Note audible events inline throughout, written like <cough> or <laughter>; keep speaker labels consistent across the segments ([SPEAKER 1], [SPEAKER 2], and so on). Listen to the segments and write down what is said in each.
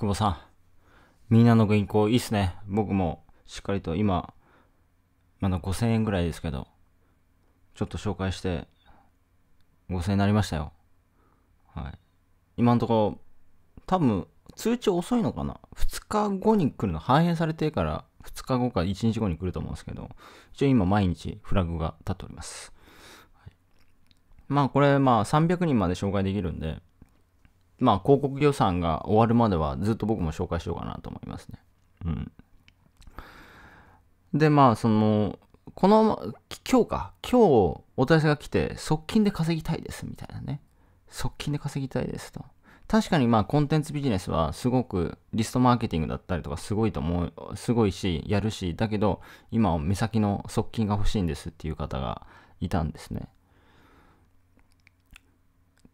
[SPEAKER 1] 久保さん。みんなの銀行いいっすね。僕もしっかりと今、まだ5000円ぐらいですけど、ちょっと紹介して、5000円になりましたよ。はい。今んとこ、多分、通知遅いのかな ?2 日後に来るの。反映されてから、2日後か1日後に来ると思うんですけど、一応今毎日フラグが立っております。はい、まあこれ、まあ300人まで紹介できるんで、まあ、広告予算が終わるまではずっと僕も紹介しようかなと思いますね。うん。で、まあ、その、この、今日か、今日、お問い合わせが来て、側近で稼ぎたいです、みたいなね。側近で稼ぎたいですと。確かにまあコンテンツビジネスはすごくリストマーケティングだったりとかすごいと思う、すごいし、やるし、だけど今目先の側近が欲しいんですっていう方がいたんですね。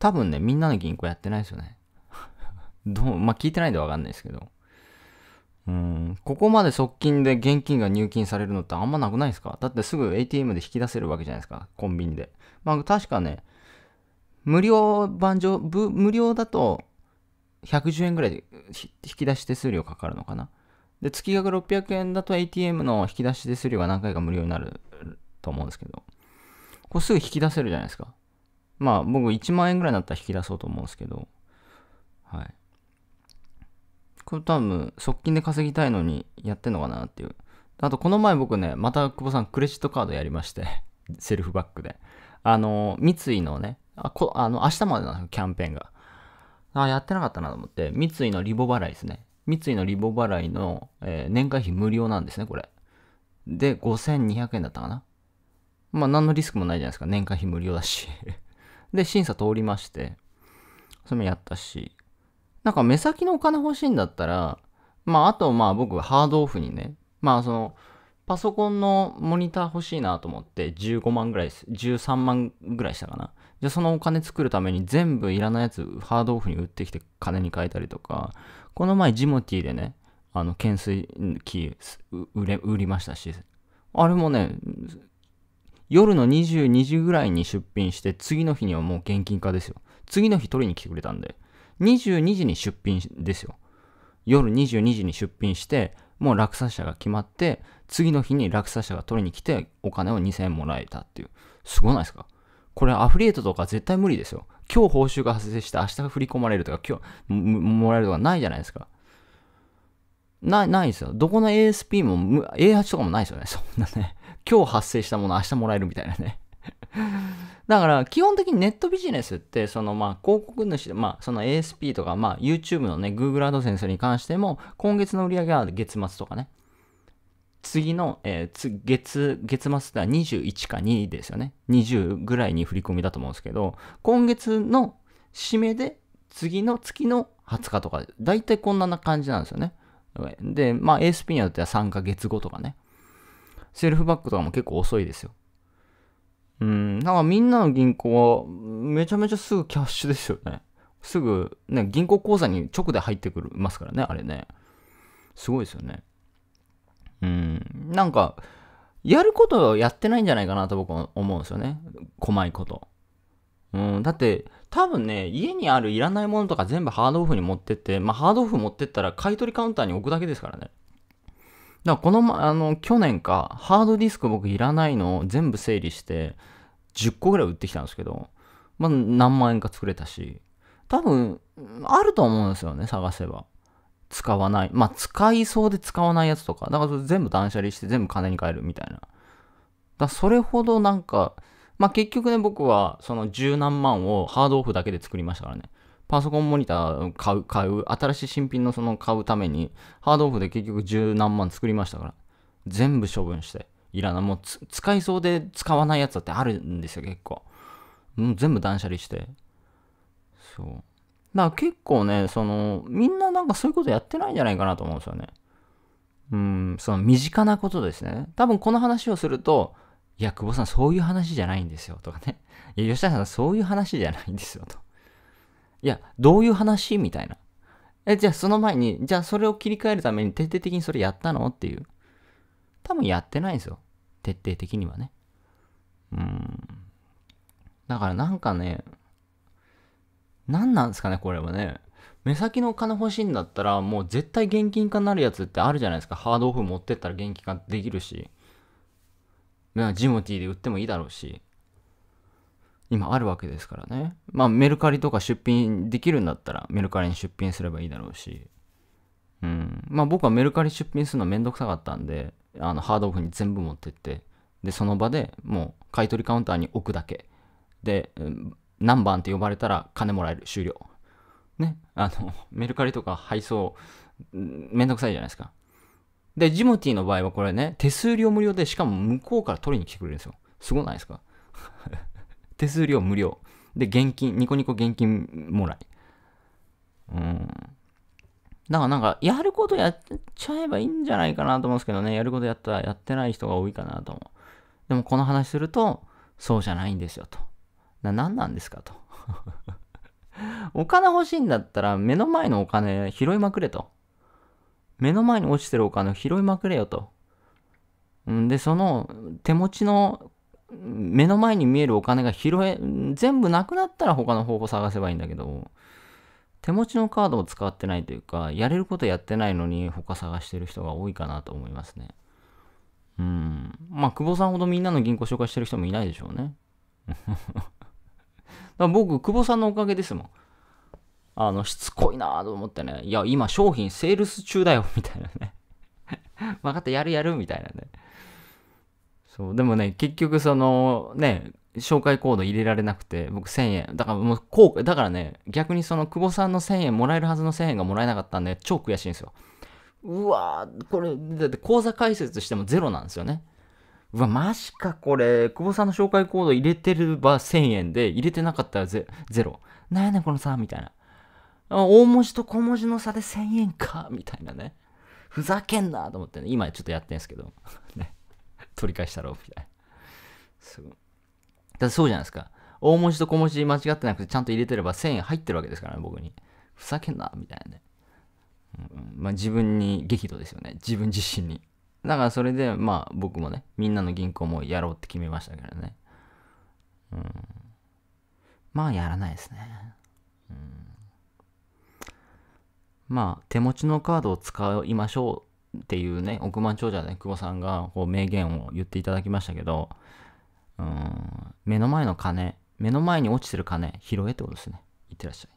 [SPEAKER 1] 多分ね、みんなの銀行やってないですよね。どう、まあ、聞いてないんでわかんないですけど。うん、ここまで側近で現金が入金されるのってあんまなくないですかだってすぐ ATM で引き出せるわけじゃないですか、コンビニで。まあ確かね、無料版上、無料だと110円ぐらいで引き出し手数料かかるのかな。で、月額600円だと ATM の引き出し手数料が何回か無料になると思うんですけど、これすぐ引き出せるじゃないですか。まあ僕1万円ぐらいなったら引き出そうと思うんですけど、はい。これ多分、側近で稼ぎたいのにやってんのかなっていう。あと、この前僕ね、また久保さんクレジットカードやりまして <laughs> セルフバックで。あの、三井のね、あ、こあの、明日までなんですよ、キャンペーンが。あ、やってなかったなと思って、三井のリボ払いですね。三井のリボ払いの、えー、年会費無料なんですね、これ。で、5200円だったかな。まあ、何のリスクもないじゃないですか。年会費無料だしで、審査通りまして、それもやったし、なんか目先のお金欲しいんだったら、まあ、あと、まあ僕、ハードオフにね、まあその、パソコンのモニター欲しいなと思って、15万ぐらい、13万ぐらいしたかな。じゃあそのお金作るために全部いらないやつ、ハードオフに売ってきて金に変えたりとか、この前、ジモティでね、あの、懸垂機売れ、売りましたし、あれもね、夜の22時ぐらいに出品して、次の日にはもう現金化ですよ。次の日取りに来てくれたんで、22時に出品ですよ。夜22時に出品して、もう落札者が決まって、次の日に落札者が取りに来て、お金を2000円もらえたっていう。すごないですかこれアフリエイトとか絶対無理ですよ。今日報酬が発生して明日が振り込まれるとか、今日もらえるとかないじゃないですか。ない、ないですよ。どこの ASP も、A8 とかもないですよね。<laughs> そんなね。今日発生したもの明日もらえるみたいなね。<laughs> だから基本的にネットビジネスってそのまあ広告主でまあその ASP とかまあ YouTube のね Google アドセンスに関しても今月の売り上げは月末とかね次の、えー、月月末っては21か2ですよね20ぐらいに振り込みだと思うんですけど今月の締めで次の月の20日とかだいたいこんな感じなんですよねで、まあ ASP によっては3ヶ月後とかね。セルフバックとかも結構遅いですよ。うん、だからみんなの銀行はめちゃめちゃすぐキャッシュですよね。すぐ、ね、銀行口座に直で入ってくるますからね、あれね。すごいですよね。うん、なんか、やることをやってないんじゃないかなと僕は思うんですよね。細いこと。うん、だって、多分ね、家にあるいらないものとか全部ハードオフに持ってって、まあ、ハードオフ持ってったら買い取りカウンターに置くだけですからね。だからこの、あの、去年か、ハードディスク僕いらないのを全部整理して、10個ぐらい売ってきたんですけど、まあ、何万円か作れたし、多分、あると思うんですよね、探せば。使わない。まあ、使いそうで使わないやつとか。だから全部断捨離して全部金に変えるみたいな。だそれほどなんか、まあ、結局ね、僕はその十何万をハードオフだけで作りましたからね。パソコンモニター買う、買う、新しい新品のその買うために、ハードオフで結局十何万作りましたから。全部処分して。いらない。もう使いそうで使わないやつだってあるんですよ、結構。もう全部断捨離して。そう。だから結構ね、その、みんななんかそういうことやってないんじゃないかなと思うんですよね。うん、その身近なことですね。多分この話をすると、いや、久保さんそういう話じゃないんですよとかね。いや、吉田さんそういう話じゃないんですよと。いや、どういう話みたいな。え、じゃあその前に、じゃあそれを切り替えるために徹底的にそれやったのっていう。多分やってないんですよ。徹底的にはね。うん。だからなんかね、何なんですかね、これはね。目先のお金欲しいんだったら、もう絶対現金化になるやつってあるじゃないですか。ハードオフ持ってったら現金化できるし。まあ、ジモティーで売ってもいいだろうし、今あるわけですからね。まあ、メルカリとか出品できるんだったら、メルカリに出品すればいいだろうし、うん。まあ、僕はメルカリ出品するのめんどくさかったんで、あの、ハードオフに全部持ってって、で、その場でもう買取カウンターに置くだけ。で、何番って呼ばれたら金もらえる、終了。ね。あの、メルカリとか配送、めんどくさいじゃないですか。で、ジモティの場合はこれね、手数料無料で、しかも向こうから取りに来てくれるんですよ。すごないですか <laughs> 手数料無料。で、現金、ニコニコ現金もらい。うん。だからなんか、やることやっちゃえばいいんじゃないかなと思うんですけどね、やることやったらやってない人が多いかなと思う。でもこの話すると、そうじゃないんですよと。な、何なんですかと。<laughs> お金欲しいんだったら目の前のお金拾いまくれと。目の前に落ちてるお金を拾いまくれよと。で、その手持ちの目の前に見えるお金が拾え、全部なくなったら他の方法探せばいいんだけど、手持ちのカードを使ってないというか、やれることやってないのに他探してる人が多いかなと思いますね。うん。まあ、久保さんほどみんなの銀行紹介してる人もいないでしょうね。<laughs> だ僕、久保さんのおかげですもん。あの、しつこいなと思ってね、いや、今商品セールス中だよ、みたいなね。<laughs> 分かった、やるやる、みたいなね。そう、でもね、結局その、ね、紹介コード入れられなくて、僕1000円。だからもう、こう、だからね、逆にその久保さんの1000円もらえるはずの1000円がもらえなかったんで、超悔しいんですよ。うわーこれ、だって口座開設してもゼロなんですよね。うわ、マジかこれ、久保さんの紹介コード入れてれば1000円で、入れてなかったらゼゼロ。なんやねんこのさ、みたいな。大文字と小文字の差で1000円か、みたいなね。ふざけんなと思ってね、今ちょっとやってんすけど、<laughs> ね、取り返したろ、みたいな。そう。だそうじゃないですか。大文字と小文字間違ってなくて、ちゃんと入れてれば1000円入ってるわけですからね、僕に。ふざけんな、みたいなね。うん、まあ、自分に激怒ですよね。自分自身に。だからそれで、まあ僕もね、みんなの銀行もやろうって決めましたからね。うん。まあやらないですね。うん。まあ、手持ちのカードを使いましょうっていうね、億万長者ね、久保さんがこう名言を言っていただきましたけど、うん、目の前の金、目の前に落ちてる金、拾えってことですね。いってらっしゃい。